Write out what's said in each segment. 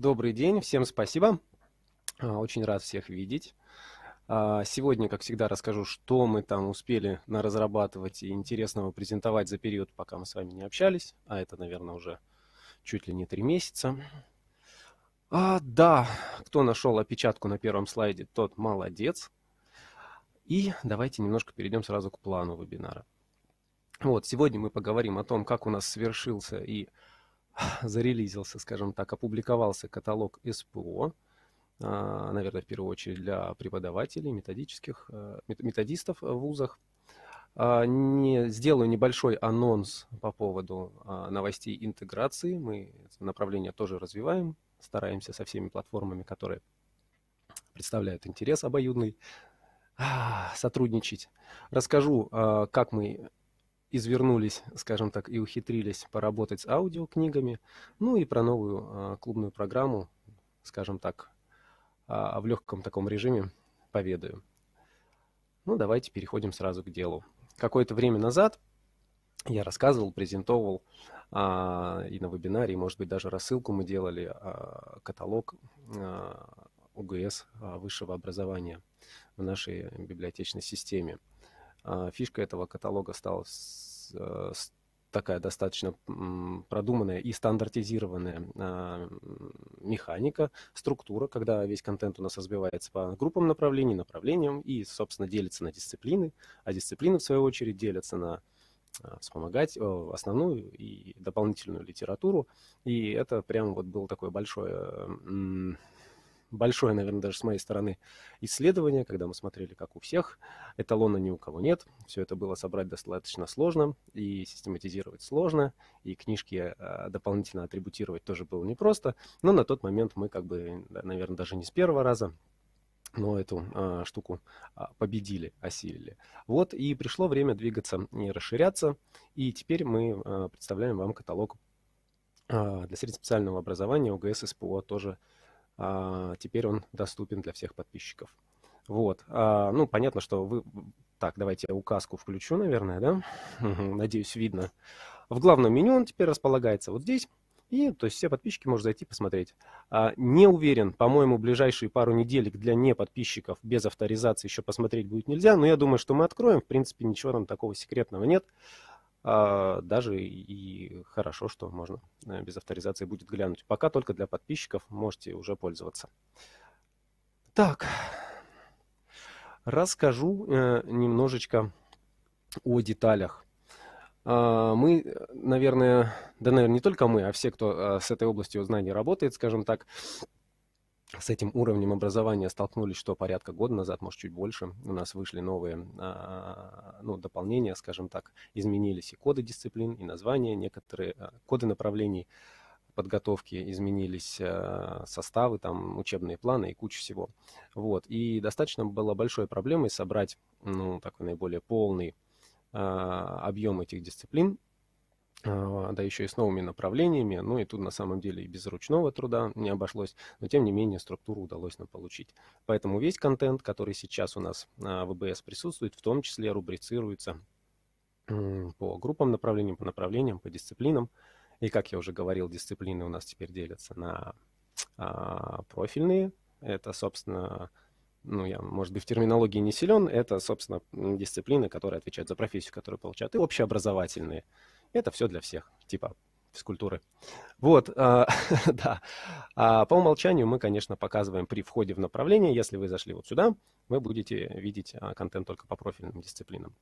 Добрый день, всем спасибо. А, очень рад всех видеть. А, сегодня, как всегда, расскажу, что мы там успели наразрабатывать и интересного презентовать за период, пока мы с вами не общались. А это, наверное, уже чуть ли не три месяца. А, да, кто нашел опечатку на первом слайде, тот молодец. И давайте немножко перейдем сразу к плану вебинара. Вот, сегодня мы поговорим о том, как у нас свершился и зарелизился, скажем так, опубликовался каталог СПО, а, наверное, в первую очередь для преподавателей, методических, э, методистов в вузах. А, не, сделаю небольшой анонс по поводу а, новостей интеграции. Мы направление тоже развиваем, стараемся со всеми платформами, которые представляют интерес обоюдный, сотрудничать. Расскажу, как мы извернулись, скажем так, и ухитрились поработать с аудиокнигами, ну и про новую а, клубную программу, скажем так, а, в легком таком режиме поведаю. Ну, давайте переходим сразу к делу. Какое-то время назад я рассказывал, презентовал а, и на вебинаре, и, может быть, даже рассылку мы делали, а, каталог а, УГС а, высшего образования в нашей библиотечной системе. А, фишка этого каталога стала э, такая достаточно продуманная и стандартизированная а, механика, структура, когда весь контент у нас разбивается по группам направлений, направлениям и, собственно, делится на дисциплины, а дисциплины, в свою очередь, делятся на э, вспомогать основную и дополнительную литературу. И это прям вот был такой большой э, большое, наверное, даже с моей стороны исследование, когда мы смотрели, как у всех, эталона ни у кого нет. Все это было собрать достаточно сложно и систематизировать сложно, и книжки а, дополнительно атрибутировать тоже было непросто. Но на тот момент мы как бы, наверное, даже не с первого раза но эту а, штуку а, победили, осилили. Вот и пришло время двигаться и расширяться. И теперь мы а, представляем вам каталог а, для среднеспециального образования ОГС СПО тоже а, теперь он доступен для всех подписчиков. Вот. А, ну, понятно, что вы... Так, давайте я указку включу, наверное, да? Надеюсь, видно. В главном меню он теперь располагается вот здесь. И, то есть, все подписчики могут зайти посмотреть. А, не уверен, по-моему, ближайшие пару неделек для не подписчиков без авторизации еще посмотреть будет нельзя, но я думаю, что мы откроем. В принципе, ничего там такого секретного нет. А, даже и хорошо, что можно э, без авторизации будет глянуть. Пока только для подписчиков можете уже пользоваться. Так, расскажу э, немножечко о деталях. Э, мы, наверное, да, наверное, не только мы, а все, кто э, с этой областью знаний работает, скажем так, с этим уровнем образования столкнулись, что порядка года назад, может, чуть больше, у нас вышли новые а, ну, дополнения, скажем так, изменились и коды дисциплин, и названия, некоторые а, коды направлений подготовки изменились а, составы, там учебные планы и куча всего. Вот. И достаточно было большой проблемой собрать ну, такой наиболее полный объем этих дисциплин а, да еще и с новыми направлениями, ну и тут на самом деле и без ручного труда не обошлось, но тем не менее структуру удалось нам получить. Поэтому весь контент, который сейчас у нас в ВБС присутствует, в том числе рубрицируется по группам направлениям, по направлениям, по дисциплинам. И как я уже говорил, дисциплины у нас теперь делятся на а, профильные. Это, собственно, ну, я, может быть, в терминологии не силен, это, собственно, дисциплины, которые отвечают за профессию, которую получают, и общеобразовательные. Это все для всех, типа физкультуры. Вот, э, да. А по умолчанию мы, конечно, показываем при входе в направление. Если вы зашли вот сюда, вы будете видеть а, контент только по профильным дисциплинам.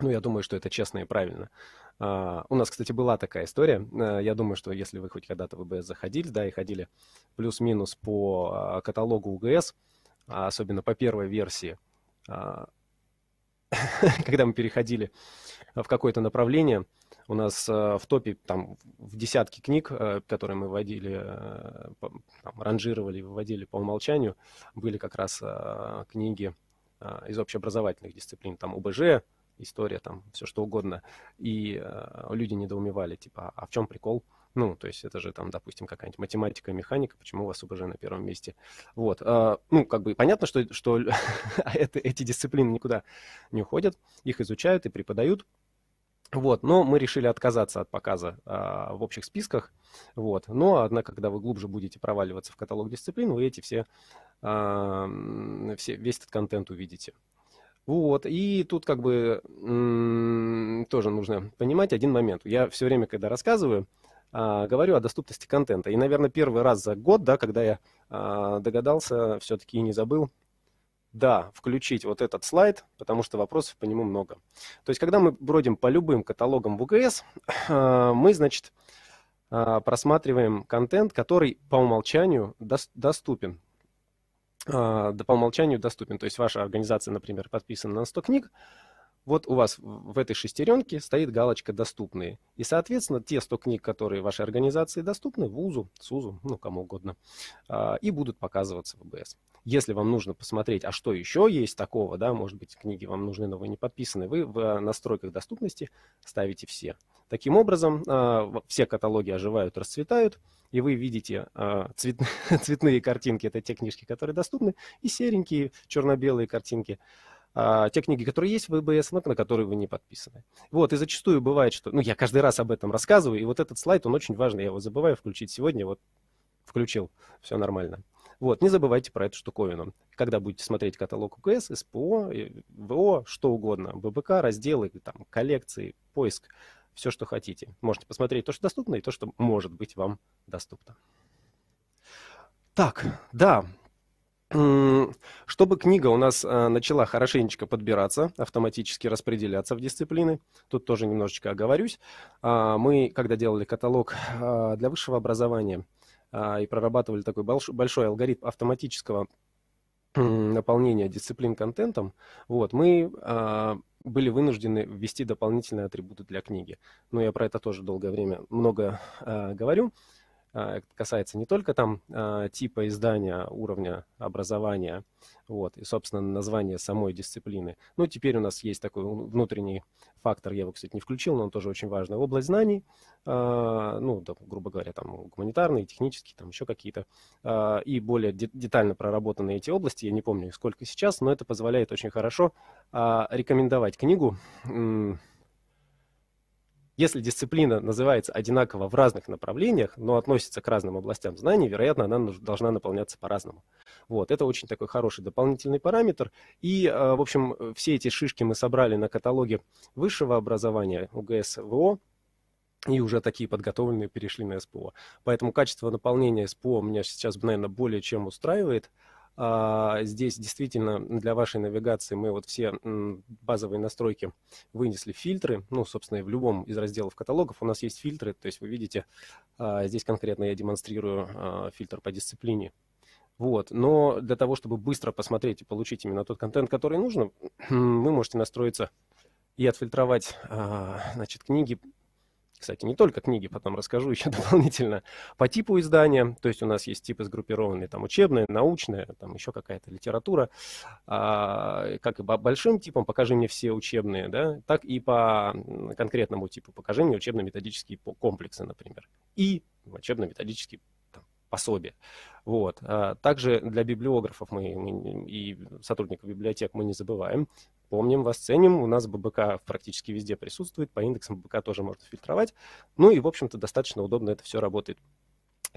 Ну, я думаю, что это честно и правильно. А, у нас, кстати, была такая история. А, я думаю, что если вы хоть когда-то в ВБС заходили, да, и ходили плюс-минус по а, каталогу УГС, а, особенно по первой версии, когда мы переходили в какое-то направление, у нас э, в топе там в десятки книг, э, которые мы вводили, э, там, ранжировали, выводили по умолчанию, были как раз книги из общеобразовательных дисциплин, там УБЖ, история, там все что угодно. И люди недоумевали, типа, а в чем прикол? Ну, то есть это же там, допустим, какая-нибудь математика, механика, почему у вас УБЖ на первом месте. Вот, а, ну, как бы понятно, что, что это, эти дисциплины никуда не уходят, их изучают и преподают. Вот, но мы решили отказаться от показа а, в общих списках. Вот, но, однако, когда вы глубже будете проваливаться в каталог дисциплин, вы эти все, а, все весь этот контент увидите. Вот, и тут как бы тоже нужно понимать один момент. Я все время, когда рассказываю, а, говорю о доступности контента. И, наверное, первый раз за год, да, когда я а, догадался, все-таки и не забыл, да, включить вот этот слайд, потому что вопросов по нему много. То есть, когда мы бродим по любым каталогам ВГС, а, мы, значит, просматриваем контент, который по умолчанию доступен. Да, по умолчанию доступен. То есть ваша организация, например, подписана на 100 книг, вот у вас в этой шестеренке стоит галочка «Доступные». И, соответственно, те 100 книг, которые вашей организации доступны, вузу, СУЗу, ну, кому угодно, а, и будут показываться в ВБС. Если вам нужно посмотреть, а что еще есть такого, да, может быть, книги вам нужны, но вы не подписаны, вы в настройках доступности ставите «Все». Таким образом, а, все каталоги оживают, расцветают, и вы видите а, цветные картинки, это те книжки, которые доступны, и серенькие черно-белые картинки – а, те книги, которые есть в ВБС, но на которые вы не подписаны. Вот, и зачастую бывает, что... Ну, я каждый раз об этом рассказываю, и вот этот слайд, он очень важный, я его забываю включить сегодня, вот включил, все нормально. Вот, не забывайте про эту штуковину. Когда будете смотреть каталог УКС, СПО, ВО, что угодно, ББК, разделы, там, коллекции, поиск, все, что хотите. Можете посмотреть то, что доступно, и то, что может быть вам доступно. Так, да, чтобы книга у нас э, начала хорошенечко подбираться, автоматически распределяться в дисциплины, тут тоже немножечко оговорюсь, а, мы, когда делали каталог а, для высшего образования а, и прорабатывали такой большой алгоритм автоматического наполнения дисциплин контентом, вот, мы были вынуждены ввести дополнительные атрибуты для книги. Но я про это тоже долгое время много говорю. А, касается не только там а, типа издания, уровня образования, вот, и, собственно, названия самой дисциплины. Ну, теперь у нас есть такой внутренний фактор, я его, кстати, не включил, но он тоже очень важный, область знаний, а, ну, да, грубо говоря, там гуманитарные, технические, там еще какие-то, и более детально проработанные эти области, я не помню, сколько сейчас, но это позволяет очень хорошо рекомендовать книгу, если дисциплина называется одинаково в разных направлениях, но относится к разным областям знаний, вероятно, она должна наполняться по-разному. Вот, это очень такой хороший дополнительный параметр. И, э, в общем, э, все эти шишки мы собрали на каталоге высшего образования УГС ВО, и уже такие подготовленные перешли на СПО. Поэтому качество наполнения СПО меня сейчас, наверное, более чем устраивает. А, здесь действительно для вашей навигации мы вот все базовые настройки вынесли фильтры. Ну, собственно, и в любом из разделов каталогов у нас есть фильтры. То есть вы видите, а, здесь конкретно я демонстрирую а, фильтр по дисциплине. Вот. Но для того, чтобы быстро посмотреть и получить именно тот контент, который нужно, вы можете настроиться и отфильтровать значит, книги кстати, не только книги, потом расскажу еще дополнительно по типу издания. То есть у нас есть типы сгруппированные, там учебные, научные, там еще какая-то литература. А, как и по большим типам, покажи мне все учебные, да, так и по конкретному типу, покажи мне учебно-методические комплексы, например, и учебно-методические пособие. Вот. А также для библиографов мы, мы и сотрудников библиотек мы не забываем помним вас, ценим. У нас ББК практически везде присутствует, по индексам ББК тоже можно фильтровать. Ну и, в общем-то, достаточно удобно это все работает.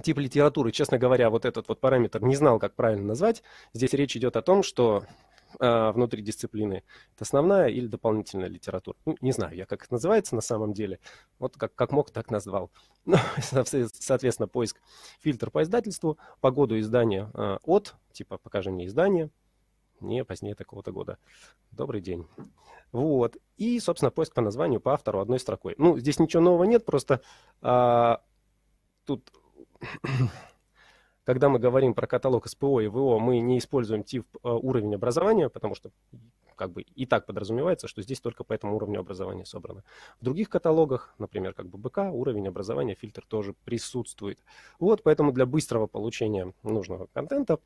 Тип литературы, честно говоря, вот этот вот параметр не знал, как правильно назвать. Здесь речь идет о том, что а, внутри дисциплины это основная или дополнительная литература. Ну, не знаю я, как это называется на самом деле. Вот как, как мог, так назвал. Ну, соответственно, поиск фильтр по издательству, погоду издания а, от, типа покажи мне издание, не позднее такого-то года. Добрый день. Вот. И, собственно, поиск по названию, по автору одной строкой. Ну, здесь ничего нового нет, просто а, тут, когда мы говорим про каталог СПО и ВО, мы не используем тип а, уровень образования, потому что как бы и так подразумевается, что здесь только по этому уровню образования собрано. В других каталогах, например, как бы БК, уровень образования, фильтр тоже присутствует. Вот, поэтому для быстрого получения нужного контента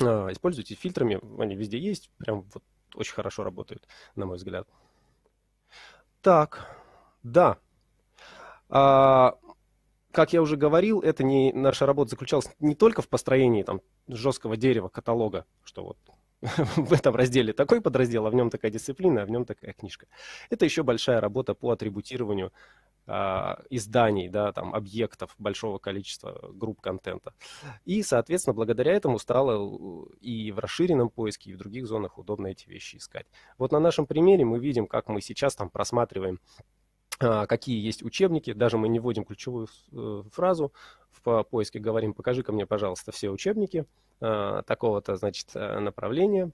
а, используйте фильтрами, они везде есть, прям вот очень хорошо работают, на мой взгляд. Так, да. А, как я уже говорил, это не наша работа заключалась не только в построении там жесткого дерева каталога, что вот в этом разделе такой подраздел, а в нем такая дисциплина, а в нем такая книжка. Это еще большая работа по атрибутированию а, изданий, да, там, объектов большого количества групп контента. И, соответственно, благодаря этому стало и в расширенном поиске, и в других зонах удобно эти вещи искать. Вот на нашем примере мы видим, как мы сейчас там просматриваем а, какие есть учебники, даже мы не вводим ключевую э, фразу в поиске, говорим, покажи ко мне, пожалуйста, все учебники а, такого-то, значит, э, направления.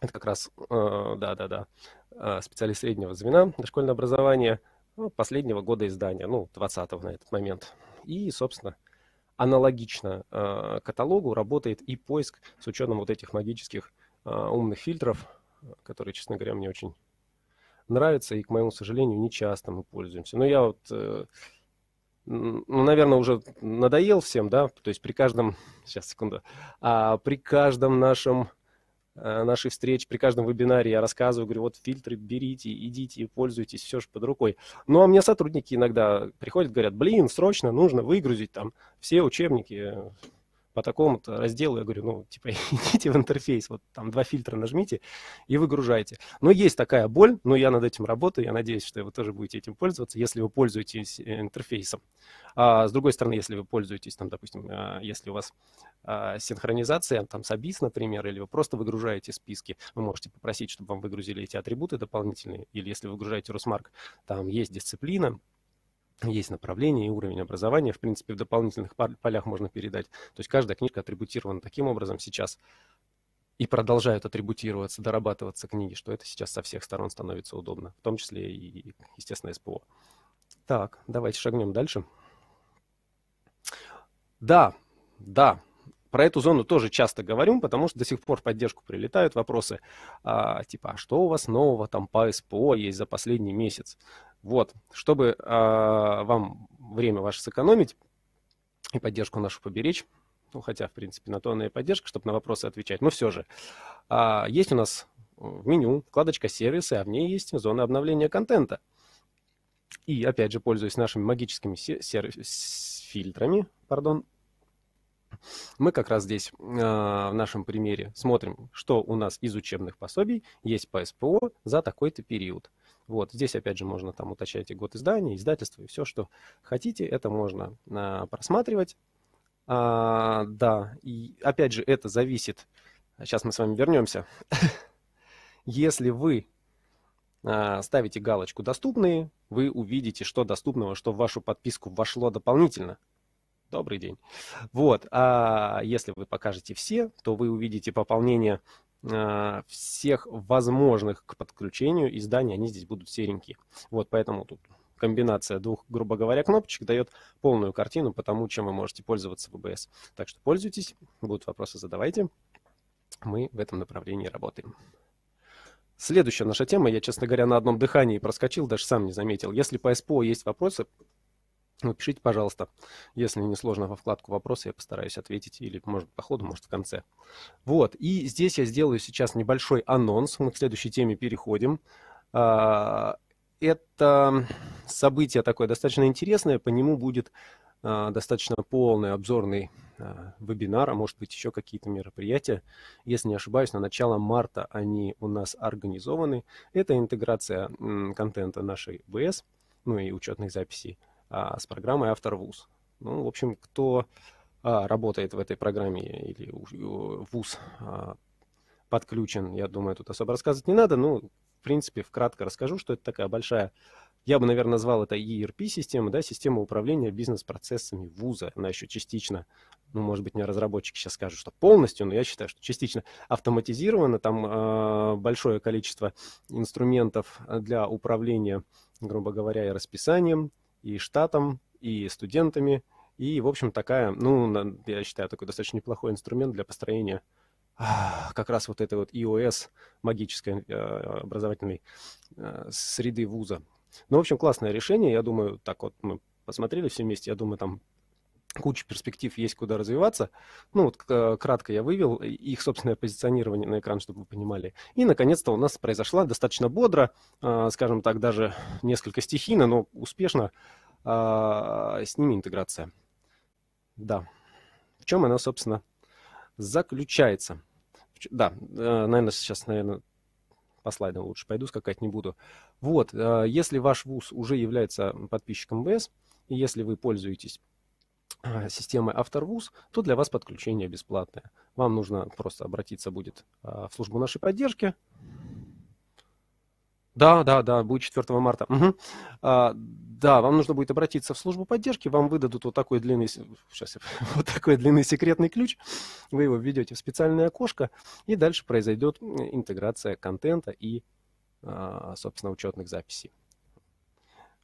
Это как раз, да-да-да, э, специалист среднего звена дошкольного образования – ну, последнего года издания, ну, 20-го на этот момент. И, собственно, аналогично э, каталогу работает и поиск с учетом вот этих магических э, умных фильтров, которые, честно говоря, мне очень нравятся и, к моему сожалению, не часто мы пользуемся. Но я вот, э, ну, наверное, уже надоел всем, да, то есть при каждом, сейчас, секунду, а, при каждом нашем Э, наших встреч, при каждом вебинаре я рассказываю, говорю, вот фильтры берите, идите и пользуйтесь, все же под рукой. Ну, а мне сотрудники иногда приходят, говорят, блин, срочно нужно выгрузить там все учебники, по такому-то разделу. Я говорю, ну, типа, идите в интерфейс, вот там два фильтра нажмите и выгружайте. Но есть такая боль, но я над этим работаю, я надеюсь, что вы тоже будете этим пользоваться, если вы пользуетесь э, интерфейсом. А с другой стороны, если вы пользуетесь, там, допустим, а, если у вас а, синхронизация, там, с ABIS, например, или вы просто выгружаете списки, вы можете попросить, чтобы вам выгрузили эти атрибуты дополнительные, или если вы выгружаете русмарк там есть дисциплина, есть направление и уровень образования. В принципе, в дополнительных полях можно передать. То есть каждая книжка атрибутирована таким образом сейчас и продолжают атрибутироваться, дорабатываться книги, что это сейчас со всех сторон становится удобно, в том числе и, естественно, СПО. Так, давайте шагнем дальше. Да, да, про эту зону тоже часто говорим, потому что до сих пор в поддержку прилетают вопросы, а, типа, а что у вас нового там по СПО есть за последний месяц? Вот, чтобы а, вам время ваше сэкономить и поддержку нашу поберечь, ну, хотя, в принципе, на то она и поддержка, чтобы на вопросы отвечать, но все же. А, есть у нас в меню вкладочка «Сервисы», а в ней есть зона обновления контента. И, опять же, пользуясь нашими магическими фильтрами, пардон, мы как раз здесь, э, в нашем примере, смотрим, что у нас из учебных пособий есть по СПО за такой-то период. Вот. Здесь, опять же, можно там уточнять и год издания, издательство, и все, что хотите, это можно а, просматривать. А, да, и опять же, это зависит. Сейчас а, мы с вами вернемся. Если вы а, ставите галочку «Доступные», вы увидите, что доступного, что в вашу подписку вошло дополнительно. Добрый день. Вот. А если вы покажете все, то вы увидите пополнение а, всех возможных к подключению изданий, они здесь будут серенькие. Вот поэтому тут комбинация двух, грубо говоря, кнопочек дает полную картину по тому, чем вы можете пользоваться в ВБС. Так что пользуйтесь, будут вопросы задавайте. Мы в этом направлении работаем. Следующая наша тема, я, честно говоря, на одном дыхании проскочил, даже сам не заметил. Если по СПО есть вопросы, Напишите, пожалуйста, если не сложно, во вкладку «Вопросы» я постараюсь ответить, или, может, по ходу, может, в конце. Вот, и здесь я сделаю сейчас небольшой анонс, мы к следующей теме переходим. А, это событие такое достаточно интересное, по нему будет а, достаточно полный обзорный а, вебинар, а может быть еще какие-то мероприятия. Если не ошибаюсь, на начало марта они у нас организованы. Это интеграция контента нашей БС, ну и учетных записей а, с программой Автор ВУЗ. Ну, в общем, кто а, работает в этой программе или ВУЗ а, подключен, я думаю, тут особо рассказывать не надо. Ну, в принципе, вкратко расскажу, что это такая большая, я бы, наверное, назвал это ERP-система, да, система управления бизнес-процессами ВУЗа. Она еще частично, ну, может быть, мне разработчики сейчас скажут, что полностью, но я считаю, что частично автоматизирована. Там э, большое количество инструментов для управления, грубо говоря, и расписанием, и штатом, и студентами. И, в общем, такая, ну, я считаю, такой достаточно неплохой инструмент для построения а, как раз вот этой вот ИОС e магической а, образовательной а, среды вуза. Ну, в общем, классное решение. Я думаю, так вот мы посмотрели все вместе. Я думаю, там куча перспектив есть, куда развиваться. Ну, вот э, кратко я вывел э, их собственное позиционирование на экран, чтобы вы понимали. И, наконец-то, у нас произошла достаточно бодро, а, скажем так, даже несколько стихийно, но успешно а, с ними интеграция. Да. В чем она, собственно, заключается? Да, э, наверное, сейчас, наверное, по слайдам лучше пойду, скакать не буду. Вот, если ваш вуз уже является подписчиком БС, и если вы пользуетесь а, системы AfterWooz, то для вас подключение бесплатное. Вам нужно просто обратиться будет а, в службу нашей поддержки. Да, да, да, будет 4 марта. Угу. А, да, вам нужно будет обратиться в службу поддержки, вам выдадут вот такой длинный, сейчас, вот такой длинный секретный ключ, вы его введете в специальное окошко, и дальше произойдет интеграция контента и, а, собственно, учетных записей.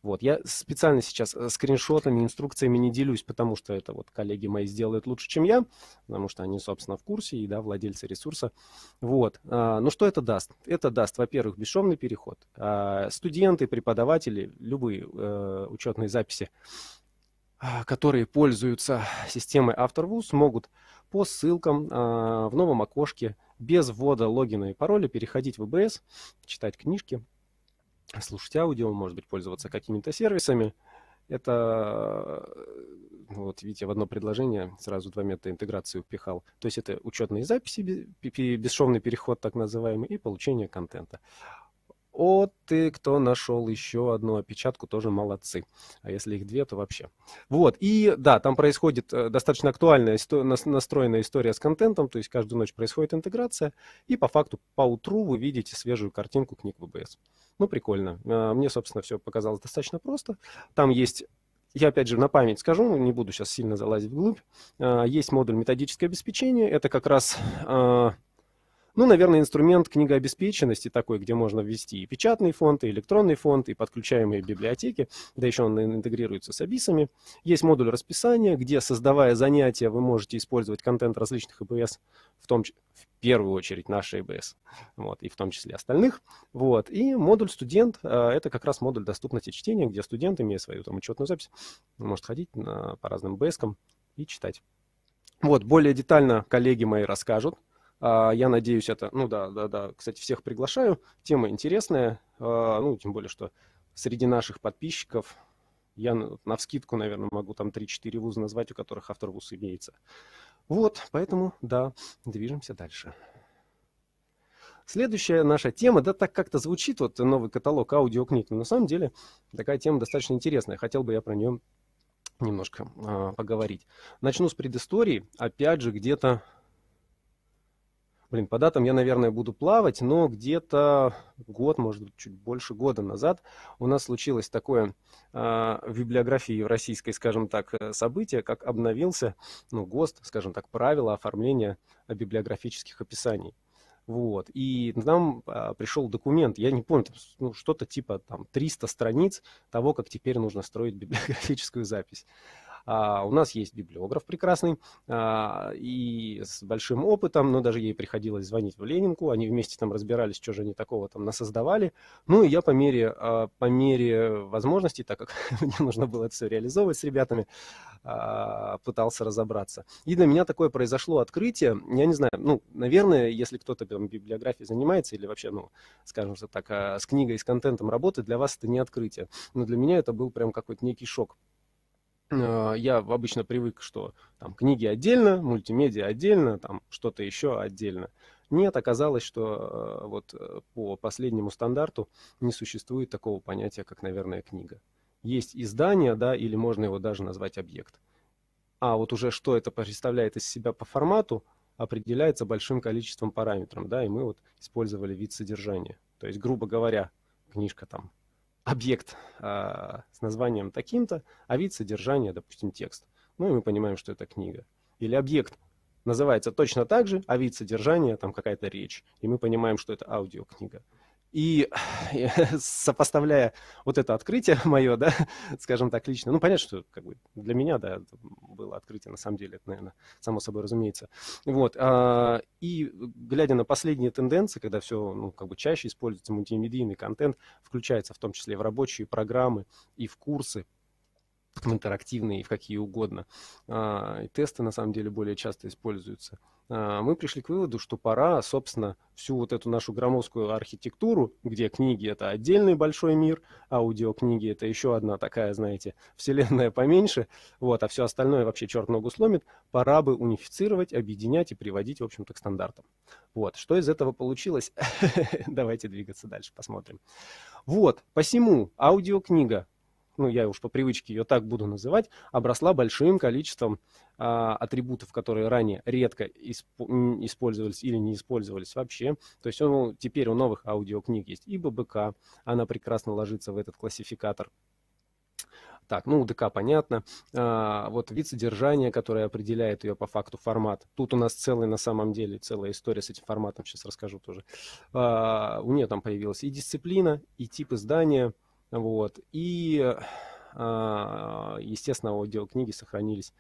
Вот, я специально сейчас э, скриншотами, инструкциями не делюсь, потому что это вот коллеги мои сделают лучше, чем я, потому что они, собственно, в курсе и, да, владельцы ресурса. Вот, а, ну что это даст? Это даст, во-первых, бесшовный переход. А, студенты, преподаватели, любые а, учетные записи, а, которые пользуются системой AfterWoods, могут по ссылкам а, в новом окошке без ввода логина и пароля переходить в ВБС, читать книжки, слушать аудио, может быть, пользоваться какими-то сервисами. Это, э, ну вот видите, в одно предложение сразу два метода интеграции впихал. То есть это учетные записи, бесшовный переход так называемый и получение контента. О, ты, кто нашел еще одну опечатку, тоже молодцы. А если их две, то вообще. Вот, и да, там происходит э, достаточно актуальная, настроенная история с контентом, то есть каждую ночь происходит интеграция, и по факту по утру вы видите свежую картинку книг ВБС. Ну, прикольно. А, мне, собственно, все показалось достаточно просто. Там есть я опять же на память скажу, не буду сейчас сильно залазить вглубь. А, есть модуль методическое обеспечение. Это как раз а, ну, наверное, инструмент книгообеспеченности такой, где можно ввести и печатный фонд, и электронный фонд, и подключаемые библиотеки, да еще он интегрируется с абисами. Есть модуль расписания, где, создавая занятия, вы можете использовать контент различных ИБС, в том в первую очередь наши ИБС, вот, и в том числе остальных. Вот. И модуль студент, э, это как раз модуль доступности чтения, где студент, имея свою там учетную запись, может ходить на, по разным БСкам и читать. Вот, более детально коллеги мои расскажут а, я надеюсь, это... Ну да, да, да. Кстати, всех приглашаю. Тема интересная. А, ну, тем более, что среди наших подписчиков я на вскидку, наверное, могу там 3-4 вуза назвать, у которых автор вуз имеется. Вот, поэтому, да, движемся дальше. Следующая наша тема, да так как-то звучит, вот новый каталог аудиокниг, но на самом деле такая тема достаточно интересная, хотел бы я про нее немножко э, поговорить. Начну с предыстории, опять же, где-то Блин, по датам я, наверное, буду плавать, но где-то год, может быть, чуть больше года назад у нас случилось такое э, в библиографии в российской, скажем так, э, событие, как обновился, ну, ГОСТ, скажем так, правила оформления библиографических описаний. Вот. И нам а, пришел документ, я не помню, там, ну, что-то типа там 300 страниц того, как теперь нужно строить библиографическую запись. А, у нас есть библиограф прекрасный а, и с большим опытом, но даже ей приходилось звонить в Ленинку, они вместе там разбирались, что же они такого там насоздавали. Ну и я по мере, а, по мере возможностей, так как мне нужно было это все реализовывать с ребятами, пытался разобраться. И для меня такое произошло открытие, я не знаю, ну, наверное, если кто-то там библиографией занимается или вообще, ну, скажем так, с книгой, с контентом работает, для вас это не открытие. Но для меня это был прям какой-то некий шок. Э, я обычно привык, что там книги отдельно, мультимедиа отдельно, там что-то еще отдельно. Нет, оказалось, что э, вот э, по последнему стандарту не существует такого понятия, как, наверное, книга. Есть издание, да, или можно его даже назвать объект. А вот уже что это представляет из себя по формату, определяется большим количеством параметров, да, и мы вот использовали вид содержания. То есть, грубо говоря, книжка там объект а, с названием таким-то, а вид содержания, допустим, текст. Ну и мы понимаем, что это книга. Или объект называется точно так же, а вид содержания там какая-то речь. И мы понимаем, что это аудиокнига. И сопоставляя вот это открытие мое, да, скажем так, лично, ну, понятно, что как бы, для меня, да, было открытие, на самом деле, это, наверное, само собой разумеется. Вот, а, и глядя на последние тенденции, когда все, ну, как бы чаще используется мультимедийный контент, включается в том числе в рабочие программы и в курсы, в интерактивные и в какие угодно. А, и тесты, на самом деле, более часто используются. А, мы пришли к выводу, что пора, собственно, всю вот эту нашу громоздкую архитектуру, где книги — это отдельный большой мир, аудиокниги — это еще одна такая, знаете, вселенная поменьше, вот, а все остальное вообще черт ногу сломит, пора бы унифицировать, объединять и приводить, в общем-то, к стандартам. Вот, что из этого получилось? Давайте двигаться дальше, посмотрим. Вот, посему аудиокнига ну я уж по привычке ее так буду называть, обросла большим количеством а, атрибутов, которые ранее редко исп использовались или не использовались вообще. То есть он, теперь у новых аудиокниг есть и ББК, она прекрасно ложится в этот классификатор. Так, ну, УДК понятно. А, вот вид содержания, который определяет ее по факту формат. Тут у нас целый, на самом деле, целая история с этим форматом, сейчас расскажу тоже. А, у нее там появилась и дисциплина, и тип издания – вот. И, э, а, естественно, аудиокниги сохранились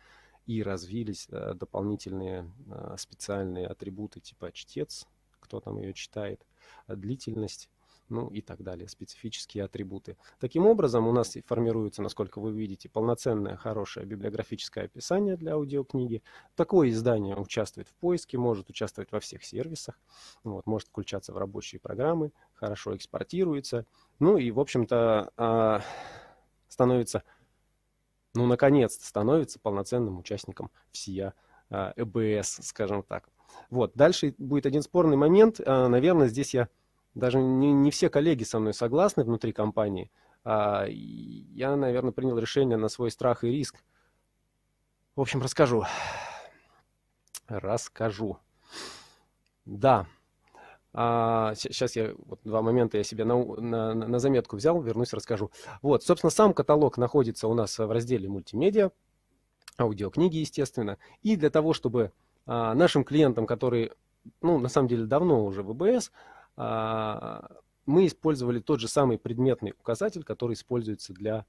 и развились э, дополнительные э, специальные атрибуты типа чтец, кто там ее читает, длительность ну и так далее, специфические атрибуты. Таким образом, у нас формируется, насколько вы видите, полноценное хорошее библиографическое описание для аудиокниги. Такое издание участвует в поиске, может участвовать во всех сервисах, вот, может включаться в рабочие программы, хорошо экспортируется. Ну и, в общем-то, а, становится, ну, наконец-то становится полноценным участником всея а, ЭБС, скажем так. Вот. Дальше будет один спорный момент. А, Наверное, здесь я даже не, не все коллеги со мной согласны внутри компании, а я, наверное, принял решение на свой страх и риск. В общем, расскажу. Расскажу. Да. сейчас а, я вот два момента я себе на, на, на заметку взял, вернусь, расскажу. Вот, собственно, сам каталог находится у нас в разделе мультимедиа, аудиокниги, естественно. И для того, чтобы а, нашим клиентам, которые, ну, на самом деле, давно уже в ВБС, а, мы использовали тот же самый предметный указатель, который используется для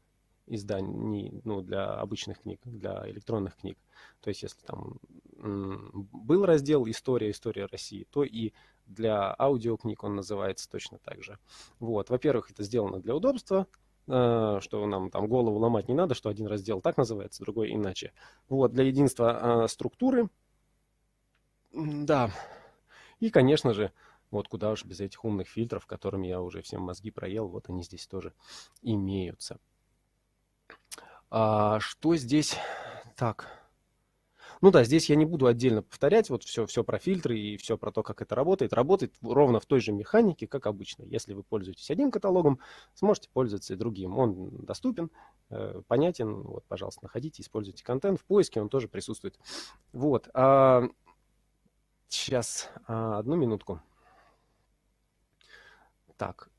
изданий, ну, для обычных книг, для электронных книг. То есть, если там был раздел «История, история России», то и для аудиокниг он называется точно так же. Вот. Во-первых, это сделано для удобства, а, что нам там голову ломать не надо, что один раздел так называется, другой иначе. Вот, для единства а, структуры, да, и, конечно же, вот куда уж без этих умных фильтров, которыми я уже всем мозги проел, вот они здесь тоже имеются. А, что здесь? Так. Ну да, здесь я не буду отдельно повторять вот все, все про фильтры и все про то, как это работает. Работает ровно в той же механике, как обычно. Если вы пользуетесь одним каталогом, сможете пользоваться и другим. Он доступен, э, понятен. Вот, пожалуйста, находите, используйте контент. В поиске он тоже присутствует. Вот. А... Сейчас, а, одну минутку так.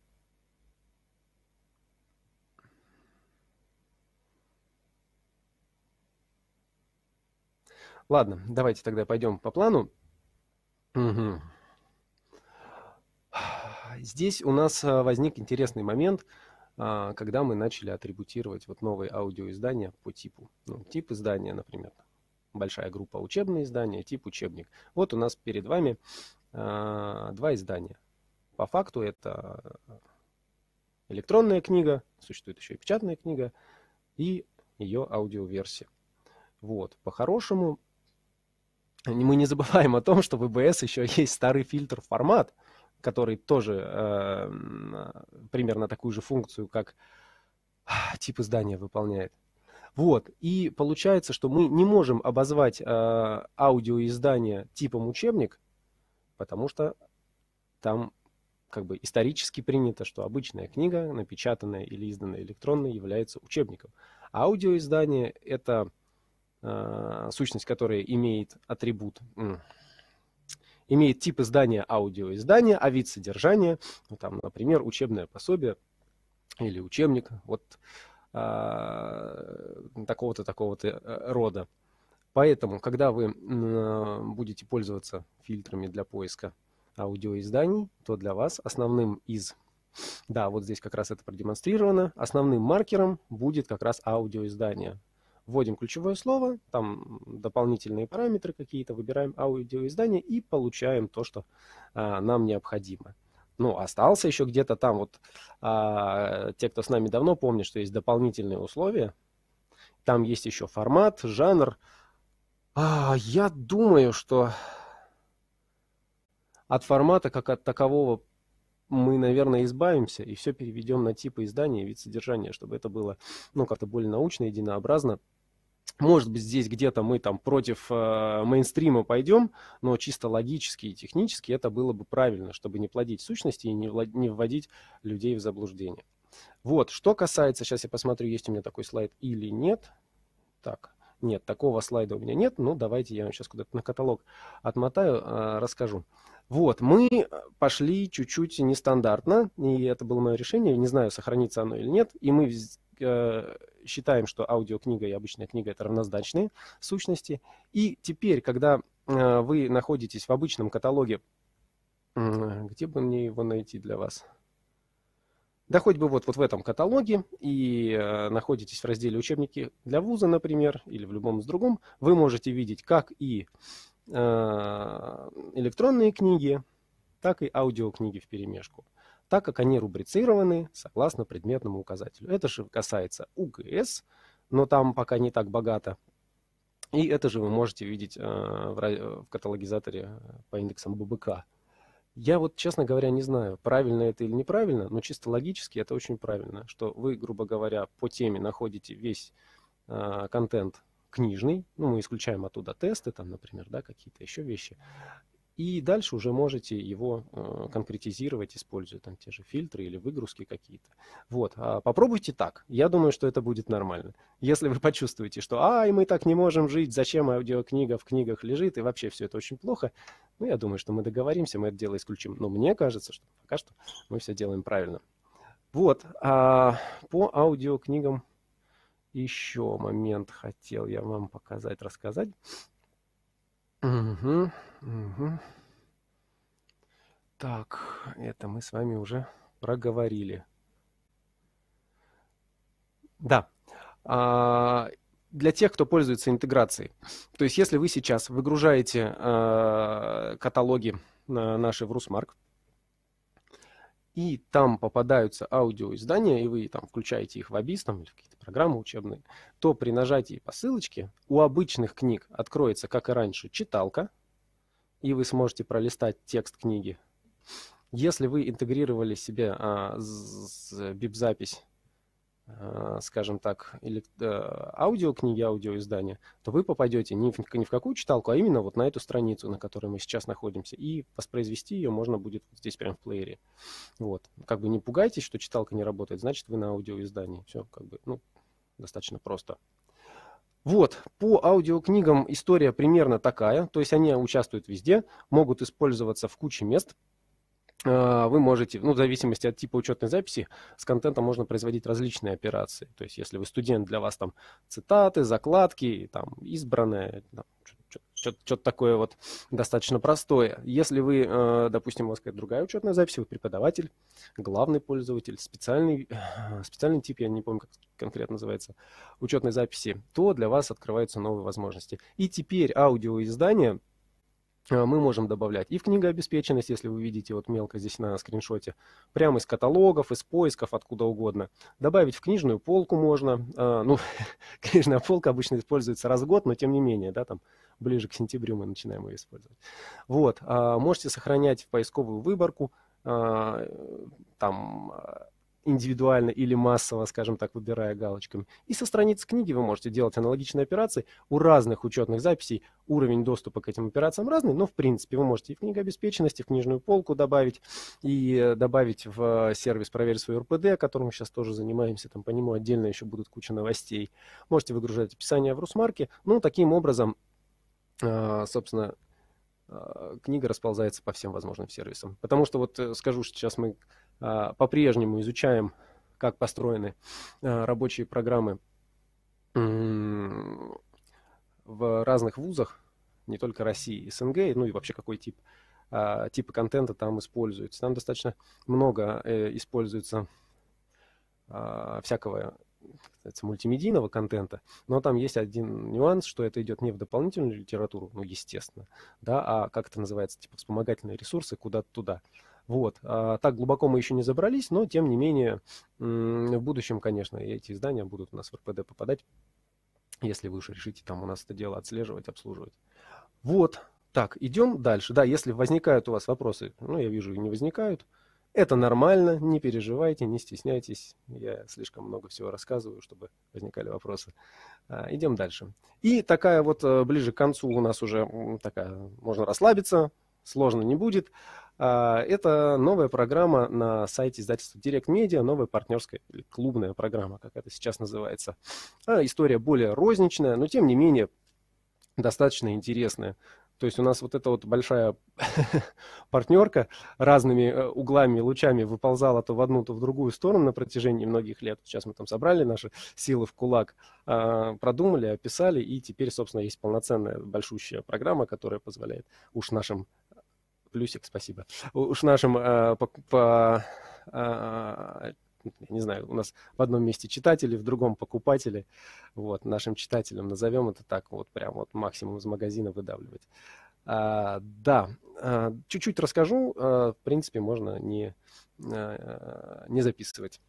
Ладно, давайте тогда пойдем по плану. Угу. Здесь у нас а, возник интересный момент, а, когда мы начали атрибутировать вот новые аудиоиздания по типу. Ну, тип издания, например, большая группа учебные издания, тип учебник. Вот у нас перед вами а, два издания. По факту это э, электронная книга, существует еще и печатная книга, и ее аудиоверсия. Вот, по-хорошему, мы не забываем о том, что в ВБС еще есть старый фильтр-формат, который тоже эм, э, примерно такую же функцию, как тип издания выполняет. Вот, и получается, что мы не можем обозвать э, аудиоиздание типом учебник, потому что там как бы исторически принято, что обычная книга, напечатанная или изданная электронно, является учебником. А аудиоиздание — это э, сущность, которая имеет атрибут, э, имеет тип издания аудиоиздания, а вид содержания, ну, там, например, учебное пособие или учебник вот э, такого-то, такого-то э, рода. Поэтому, когда вы э, будете пользоваться фильтрами для поиска аудиоизданий, то для вас основным из... Да, вот здесь как раз это продемонстрировано. Основным маркером будет как раз аудиоиздание. Вводим ключевое слово, там дополнительные параметры какие-то, выбираем аудиоиздание и получаем то, что а, нам необходимо. Ну, остался еще где-то там вот а, те, кто с нами давно помнят, что есть дополнительные условия. Там есть еще формат, жанр. А, я думаю, что от формата, как от такового, мы, наверное, избавимся и все переведем на типы издания и вид содержания, чтобы это было ну, как-то более научно, единообразно. Может быть, здесь где-то мы там против э, мейнстрима пойдем, но чисто логически и технически это было бы правильно, чтобы не плодить сущности и не, влад... не вводить людей в заблуждение. Вот, что касается, сейчас я посмотрю, есть у меня такой слайд или нет. Так, нет, такого слайда у меня нет, но ну, давайте я сейчас куда-то на каталог отмотаю, э, расскажу. Вот, мы э, пошли чуть-чуть нестандартно, и это было мое решение, не знаю, сохранится оно или нет, и мы э, считаем, что аудиокнига и обычная книга – это равнозначные сущности. И теперь, когда э, вы находитесь в обычном каталоге, где бы мне его найти для вас? Да хоть бы вот, вот в этом каталоге и находитесь в разделе «Учебники для вуза», например, или в любом из другом, вы можете видеть, как и Э, электронные книги, так и аудиокниги в перемешку, так как они рубрицированы согласно предметному указателю. Это же касается УГС, но там пока не так богато. И это же вы можете видеть э, в каталогизаторе э, по индексам ББК. Я вот, честно говоря, не знаю, правильно это или неправильно, но чисто логически это очень правильно, что вы, грубо говоря, по теме находите весь контент книжный, ну, мы исключаем оттуда тесты, там, например, да, какие-то еще вещи, и дальше уже можете его э, конкретизировать, используя там те же фильтры или выгрузки какие-то. Вот, а попробуйте так. Я думаю, что это будет нормально. Если вы почувствуете, что «Ай, мы так не можем жить, зачем аудиокнига в книгах лежит, и вообще все это очень плохо», ну, я думаю, что мы договоримся, мы это дело исключим. Но мне кажется, что пока что мы все делаем правильно. Вот, а по аудиокнигам еще момент хотел я вам показать, рассказать. Угу, угу. Так, это мы с вами уже проговорили. Да. А, для тех, кто пользуется интеграцией. То есть, если вы сейчас выгружаете э, каталоги на наши в Русмарк, и там попадаются аудиоиздания, и вы там включаете их в ABIS там, или в какие-то программы учебные, то при нажатии по ссылочке у обычных книг откроется, как и раньше, читалка, и вы сможете пролистать текст книги. Если вы интегрировали себе а, бип-запись Э, скажем так, или э, аудиокниги, аудиоиздания, то вы попадете не в, не в какую читалку, а именно вот на эту страницу, на которой мы сейчас находимся. И воспроизвести ее можно будет здесь прямо в плеере. Вот. Как бы не пугайтесь, что читалка не работает, значит, вы на аудиоиздании. Все как бы, ну, достаточно просто. Вот, по аудиокнигам история примерно такая, то есть они участвуют везде, могут использоваться в куче мест, а, вы можете, ну, в зависимости от типа учетной записи, с контентом можно производить различные операции. То есть, если вы студент, для вас там цитаты, закладки, там, избранное, там, что-то такое вот достаточно простое. Если вы, э, допустим, у вас какая-то другая учетная запись, вы преподаватель, главный пользователь, специальный, специальный тип, я не помню, как конкретно называется, учетной записи, то для вас открываются новые возможности. И теперь аудиоиздание а, мы можем добавлять и в книгообеспеченность, если вы видите вот мелко здесь на скриншоте, прямо из каталогов, из поисков, откуда угодно. Добавить в книжную полку можно. А, ну, книжная полка обычно используется раз в год, но тем не менее, да, там ближе к сентябрю мы начинаем ее использовать. Вот, а, можете сохранять в поисковую выборку, там индивидуально или массово, скажем так, выбирая галочками. И со страниц книги вы можете делать аналогичные операции. У разных учетных записей уровень доступа к этим операциям разный, но в принципе вы можете и в книгообеспеченности, и в книжную полку добавить, и э, добавить в э, сервис «Проверь свой РПД», которым мы сейчас тоже занимаемся, там по нему отдельно еще будут куча новостей. Можете выгружать описание в Русмарке. Ну, таким образом, э, собственно, книга расползается по всем возможным сервисам. Потому что вот скажу, что сейчас мы а, по-прежнему изучаем, как построены а, рабочие программы в разных вузах, не только России, СНГ, ну и вообще какой тип а, типы контента там используются. Там достаточно много э, используется всякого э, кстати, мультимедийного контента, но там есть один нюанс, что это идет не в дополнительную литературу, ну, естественно, да, а как это называется, типа вспомогательные ресурсы куда-то туда. -то вот. А так глубоко мы еще не забрались, но тем не менее в будущем, конечно, эти издания будут у нас в РПД попадать, если вы уж решите там у нас это дело отслеживать, обслуживать. Вот. Так, идем дальше. Да, если возникают у вас вопросы, ну, я вижу, и не возникают, это нормально, не переживайте, не стесняйтесь. Я слишком много всего рассказываю, чтобы возникали вопросы. А, идем дальше. И такая вот э, ближе к концу у нас уже такая, можно расслабиться, сложно не будет. А, это новая программа на сайте издательства Direct Media, новая партнерская или клубная программа, как это сейчас называется. А, история более розничная, но тем не менее достаточно интересная. То есть у нас вот эта вот большая партнерка разными э, углами, лучами выползала то в одну, то в другую сторону на протяжении многих лет. Сейчас мы там собрали наши силы в кулак, а, продумали, описали, и теперь, собственно, есть полноценная большущая программа, которая позволяет уж нашим Плюсик, спасибо. Уж нашим э, по, по э, не знаю, у нас в одном месте читатели, в другом покупатели. Вот, нашим читателям назовем это так, вот прям вот максимум из магазина выдавливать. А, да, э, чуть-чуть расскажу, э, в принципе, можно не, э, не записывать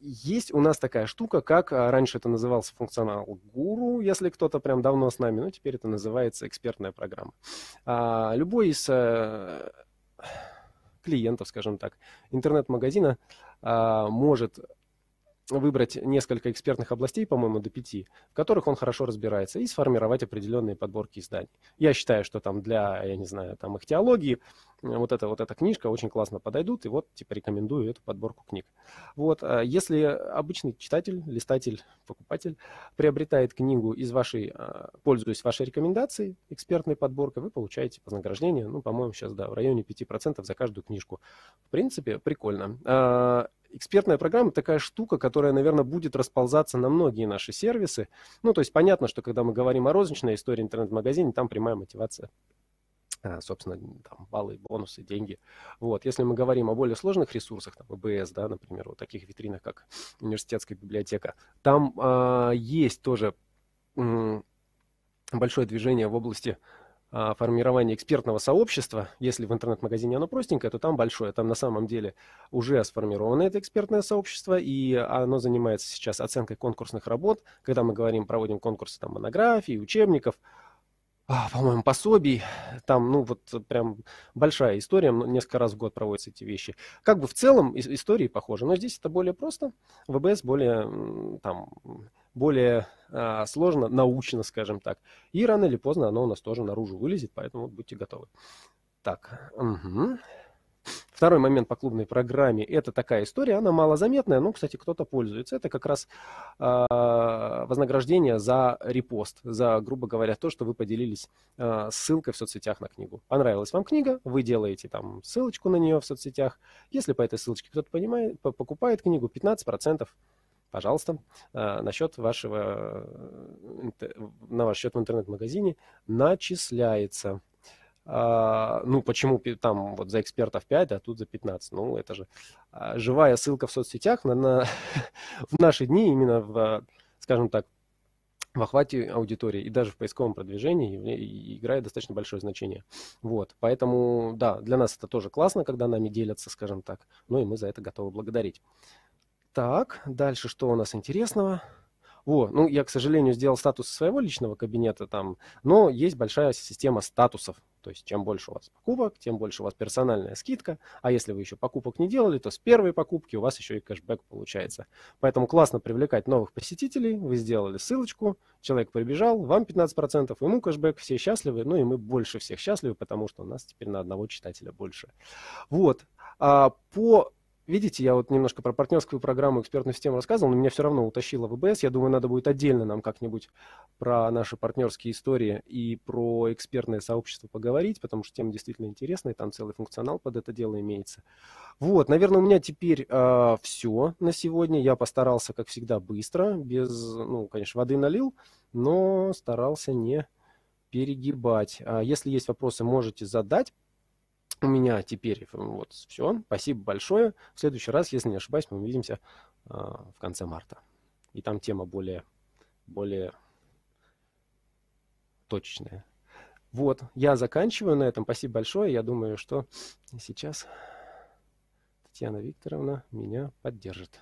есть у нас такая штука, как а, раньше это назывался функционал гуру, если кто-то прям давно с нами, но теперь это называется экспертная программа. А, любой из э, клиентов, скажем так, интернет-магазина а, может выбрать несколько экспертных областей, по-моему, до пяти, в которых он хорошо разбирается, и сформировать определенные подборки изданий. Я считаю, что там для, я не знаю, там их теологии э, вот, эта вот эта книжка очень классно подойдут, и вот, типа, рекомендую эту подборку книг. Вот, а если обычный читатель, листатель, покупатель приобретает книгу из вашей, а, пользуясь вашей рекомендацией, экспертной подборкой, вы получаете вознаграждение, ну, по-моему, сейчас, да, в районе 5% за каждую книжку. В принципе, прикольно. А, экспертная программа такая штука, которая, наверное, будет расползаться на многие наши сервисы. Ну, то есть понятно, что когда мы говорим о розничной истории интернет-магазине, там прямая мотивация э, собственно, там, баллы, бонусы, деньги. Вот. Если мы говорим о более сложных ресурсах, там, ЭБС, да, например, вот таких витринах, как университетская библиотека, там э, есть тоже э, большое движение в области а, формирование экспертного сообщества, если в интернет-магазине оно простенькое, то там большое, там на самом деле уже сформировано это экспертное сообщество, и оно занимается сейчас оценкой конкурсных работ, когда мы говорим, проводим конкурсы там монографий, учебников, а, по-моему, пособий, там, ну, вот прям большая история, несколько раз в год проводятся эти вещи. Как бы в целом истории похожи, но здесь это более просто, ВБС более там более а, сложно, научно, скажем так. И рано или поздно оно у нас тоже наружу вылезет, поэтому будьте готовы. Так, угу. Второй момент по клубной программе – это такая история, она малозаметная, но, кстати, кто-то пользуется. Это как раз э, вознаграждение за репост, за, грубо говоря, то, что вы поделились э, ссылкой в соцсетях на книгу. Понравилась вам книга, вы делаете там ссылочку на нее в соцсетях. Если по этой ссылочке кто-то понимает, покупает книгу, 15% пожалуйста, э, на вашего, э, на ваш счет в интернет-магазине начисляется. А, ну, почему там вот за экспертов 5, а тут за 15? Ну, это же а, живая ссылка в соцсетях на, на, в наши дни именно в, скажем так, в охвате аудитории и даже в поисковом продвижении играет достаточно большое значение. Вот, поэтому, да, для нас это тоже классно, когда нами делятся, скажем так, ну и мы за это готовы благодарить. Так, дальше что у нас интересного? Во, ну я, к сожалению, сделал статус своего личного кабинета там, но есть большая система статусов. То есть чем больше у вас покупок, тем больше у вас персональная скидка. А если вы еще покупок не делали, то с первой покупки у вас еще и кэшбэк получается. Поэтому классно привлекать новых посетителей. Вы сделали ссылочку, человек прибежал, вам 15%, ему кэшбэк, все счастливы. Ну и мы больше всех счастливы, потому что у нас теперь на одного читателя больше. Вот. А по Видите, я вот немножко про партнерскую программу экспертную систему рассказывал, но меня все равно утащило в ВБС. Я думаю, надо будет отдельно нам как-нибудь про наши партнерские истории и про экспертное сообщество поговорить, потому что тема действительно интересная, там целый функционал под это дело имеется. Вот, наверное, у меня теперь э, а, все на сегодня. Я постарался, как всегда, быстро, без, ну, конечно, воды налил, но старался не перегибать. А если есть вопросы, можете задать у меня теперь вот все. Спасибо большое. В следующий раз, если не ошибаюсь, мы увидимся э, в конце марта. И там тема более, более точечная. Вот, я заканчиваю на этом. Спасибо большое. Я думаю, что сейчас Татьяна Викторовна меня поддержит.